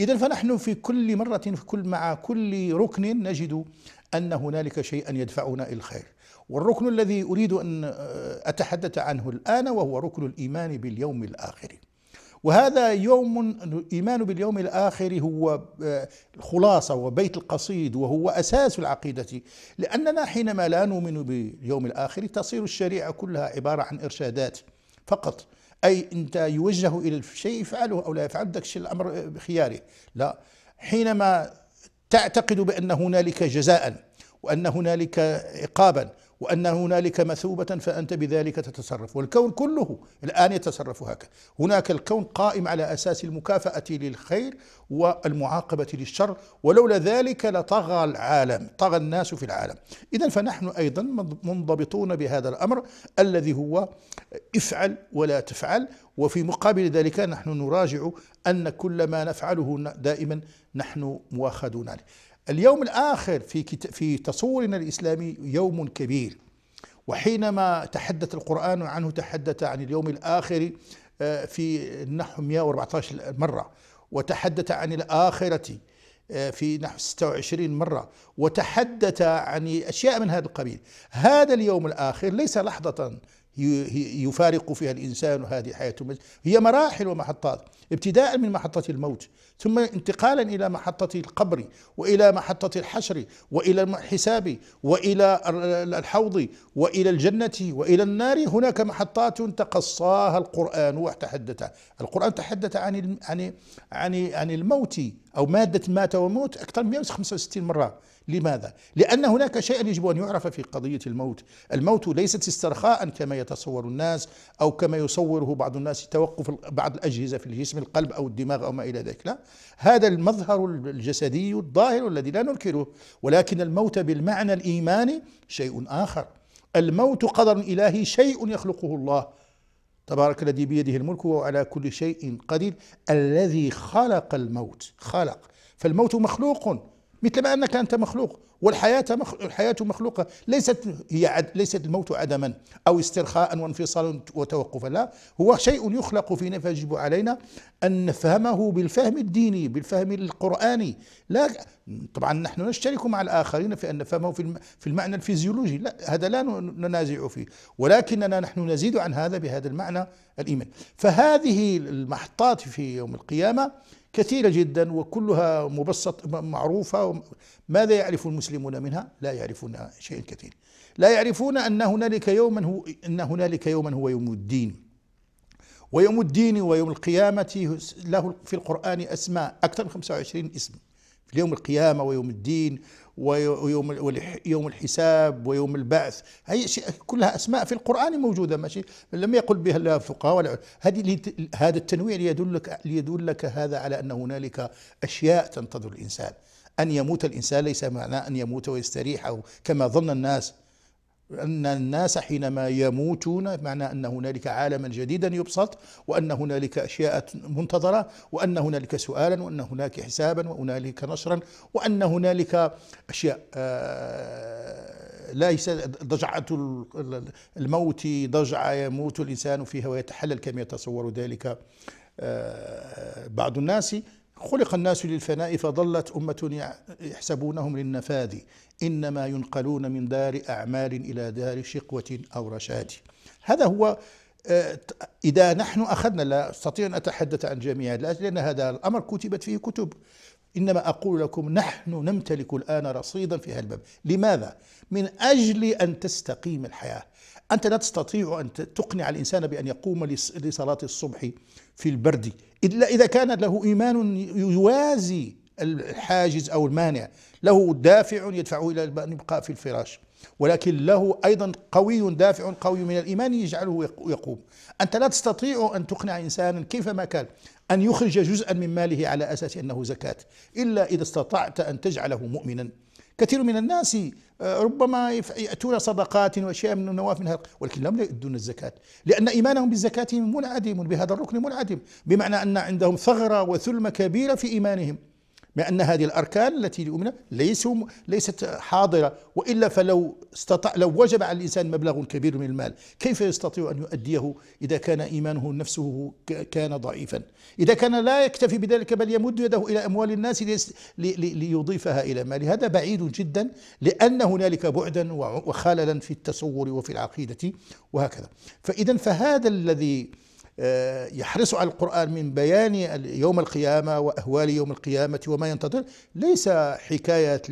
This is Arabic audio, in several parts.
إذا فنحن في كل مرة في كل مع كل ركن نجد أن هنالك شيئا يدفعنا إلى الخير والركن الذي أريد أن آه، أتحدث عنه الآن وهو ركن الإيمان باليوم الآخر وهذا يوم الإيمان باليوم الآخر هو الخلاصة آه، وبيت القصيد وهو أساس العقيدة لأننا حينما لا نؤمن باليوم الآخر تصير الشريعة كلها عبارة عن إرشادات فقط أي أنت يوجه إلى الشيء يفعله أو لا يفعل ذاك الشيء الأمر بخياره لا حينما تعتقد بأن هنالك جزاء وأن هنالك عقابا وأن هنالك مثوبة فأنت بذلك تتصرف والكون كله الآن يتصرف هكذا هناك الكون قائم على أساس المكافأة للخير والمعاقبة للشر ولولا ذلك لطغى العالم طغى الناس في العالم إذا فنحن أيضا منضبطون بهذا الأمر الذي هو افعل ولا تفعل وفي مقابل ذلك نحن نراجع أن كل ما نفعله دائما نحن مؤاخذون عليه اليوم الآخر في, في تصورنا الإسلامي يوم كبير وحينما تحدث القرآن عنه تحدث عن اليوم الآخر آه، في نحو 114 مرة وتحدث عن الآخرة آه، في نحو 26 مرة وتحدث عن أشياء من هذا القبيل هذا اليوم الآخر ليس لحظة يفارق فيها الإنسان هذه حياته هي مراحل ومحطات ابتداء من محطة الموت ثم انتقالا إلى محطة القبر وإلى محطة الحشر وإلى الحساب وإلى الحوض وإلى الجنة وإلى النار هناك محطات تقصاها القرآن وتحدث القرآن تحدث عن عن عن عن الموت أو مادة مات وموت أكثر من 165 مرة لماذا؟ لأن هناك شيء يجب أن يعرف في قضية الموت الموت ليست استرخاء كما يتصور الناس أو كما يصوره بعض الناس توقف بعض الأجهزة في الجسم القلب أو الدماغ أو ما إلى ذلك لا هذا المظهر الجسدي الظاهر الذي لا ننكره ولكن الموت بالمعنى الإيماني شيء آخر الموت قدر إلهي شيء يخلقه الله تبارك الذي بيده الملك وهو على كل شيء قدير الذي خلق الموت خلق فالموت مخلوق مثلما انك انت مخلوق والحياه مخ... الحياه مخلوقه ليست هي عد ليست الموت عدما او استرخاء وانفصالا وتوقفا لا هو شيء يخلق فينا فيجب علينا ان نفهمه بالفهم الديني بالفهم القراني لا طبعا نحن نشترك مع الاخرين في ان نفهمه في المعنى الفيزيولوجي لا هذا لا ننازع فيه ولكننا نحن نزيد عن هذا بهذا المعنى الايمان فهذه المحطات في يوم القيامه كثيرة جدا وكلها مبسط معروفة ماذا يعرف المسلمون منها؟ لا يعرفون شيء كثير لا يعرفون أن هنالك يوما هو أن هنالك يوما هو يوم الدين ويوم الدين ويوم القيامة له في القرآن أسماء أكثر من 25 اسم في يوم القيامة ويوم الدين ويوم يوم الحساب ويوم البعث هي كلها أسماء في القرآن موجودة ماشي لم يقل بها الفقهاء فقهاء ولا هذه هذا التنويع ليدلك ليدلك هذا على أن هنالك أشياء تنتظر الإنسان أن يموت الإنسان ليس معناه أن يموت ويستريح أو كما ظن الناس أن الناس حينما يموتون معنى أن هنالك عالما جديدا يبسط وأن هنالك أشياء منتظرة وأن هنالك سؤالا وأن هناك حسابا وهنالك نشرا وأن هنالك أشياء آه، ليس ضجعة الموت ضجعة يموت الإنسان فيها ويتحلل كما يتصور ذلك آه، بعض الناس خلق الناس للفناء فظلت أمة يحسبونهم للنفاذ إنما ينقلون من دار أعمال إلى دار شقوة أو رشاد هذا هو آه، إذا نحن أخذنا لا أستطيع أن أتحدث عن جميع لأن هذا الأمر كتبت فيه كتب إنما أقول لكم نحن نمتلك الآن رصيدا في هذا الباب لماذا؟ من أجل أن تستقيم الحياة أنت لا تستطيع أن تقنع الإنسان بأن يقوم لصلاة الصبح في البرد إلا إذا كان له إيمان يوازي الحاجز أو المانع له دافع يدفعه إلى يبقى في الفراش ولكن له أيضا قوي دافع قوي من الإيمان يجعله يقوم أنت لا تستطيع أن تقنع إنسانا كيفما كان أن يخرج جزءا من ماله على أساس أنه زكاة إلا إذا استطعت أن تجعله مؤمنا كثير من الناس آه، ربما يأتون صدقات وأشياء من النواف منها ولكن لم يؤدون الزكاة لأن إيمانهم بالزكاة منعدم بهذا الركن منعدم بمعنى أن عندهم ثغرة وثلمة كبيرة في إيمانهم أن هذه الأركان التي لأمنا ليسوا ليست حاضرة وإلا فلو استطاع لو وجب على الإنسان مبلغ كبير من المال كيف يستطيع أن يؤديه إذا كان إيمانه نفسه كان ضعيفا إذا كان لا يكتفي بذلك بل يمد يده إلى أموال الناس ليضيفها إلى ماله هذا بعيد جدا لأن هنالك بعدا وخللا في التصور وفي العقيدة وهكذا فإذا فهذا الذي آه، يحرص على القرآن من بيان يوم القيامة وأهوال يوم القيامة وما ينتظر ليس حكاية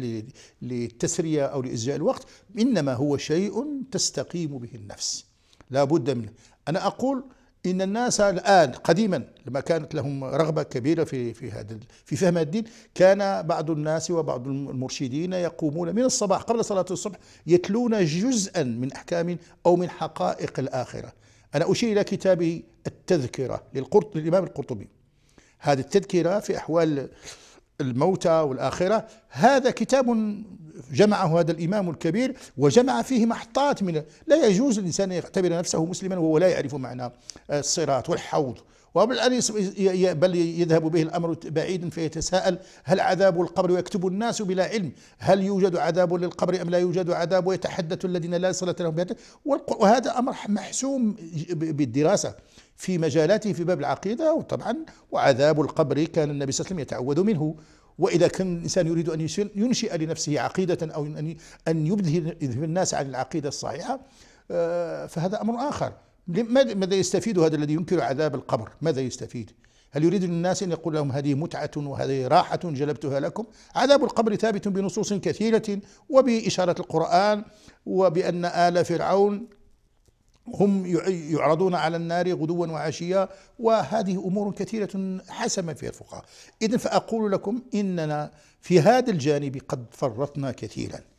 للتسرية أو لإزجاء الوقت إنما هو شيء تستقيم به النفس لا بد منه أنا أقول إن الناس الآن قديما لما كانت لهم رغبة كبيرة في في هذا في فهم الدين كان بعض الناس وبعض المرشدين يقومون من الصباح قبل صلاة الصبح يتلون جزءا من أحكام أو من حقائق الآخرة أنا أشير إلى كتابي التذكرة للقرط... للإمام القرطبي هذه التذكرة في أحوال الموتى والآخرة هذا كتاب جمعه هذا الإمام الكبير وجمع فيه محطات من لا يجوز الإنسان أن يعتبر نفسه مسلما وهو لا يعرف معنى الصراط والحوض بل يذهب به الأمر بعيدا فيتساءل هل عذاب القبر ويكتب الناس بلا علم هل يوجد عذاب للقبر أم لا يوجد عذاب ويتحدث الذين لا صلة لهم بهذا وهذا أمر محسوم بالدراسة في مجالاته في باب العقيدة وطبعا وعذاب القبر كان النبي صلى الله عليه وسلم يتعوذ منه وإذا كان الإنسان يريد أن ينشئ لنفسه عقيدة أو أن يبذل الناس عن العقيدة الصحيحة آه، فهذا أمر آخر ماذا يستفيد هذا الذي ينكر عذاب القبر ماذا يستفيد هل يريد للناس أن يقول لهم هذه متعة وهذه راحة جلبتها لكم عذاب القبر ثابت بنصوص كثيرة وبإشارة القرآن وبأن آل فرعون هم يعرضون على النار غدوا وعشيا وهذه امور كثيره حسم فيها الفقهاء اذا فاقول لكم اننا في هذا الجانب قد فرطنا كثيرا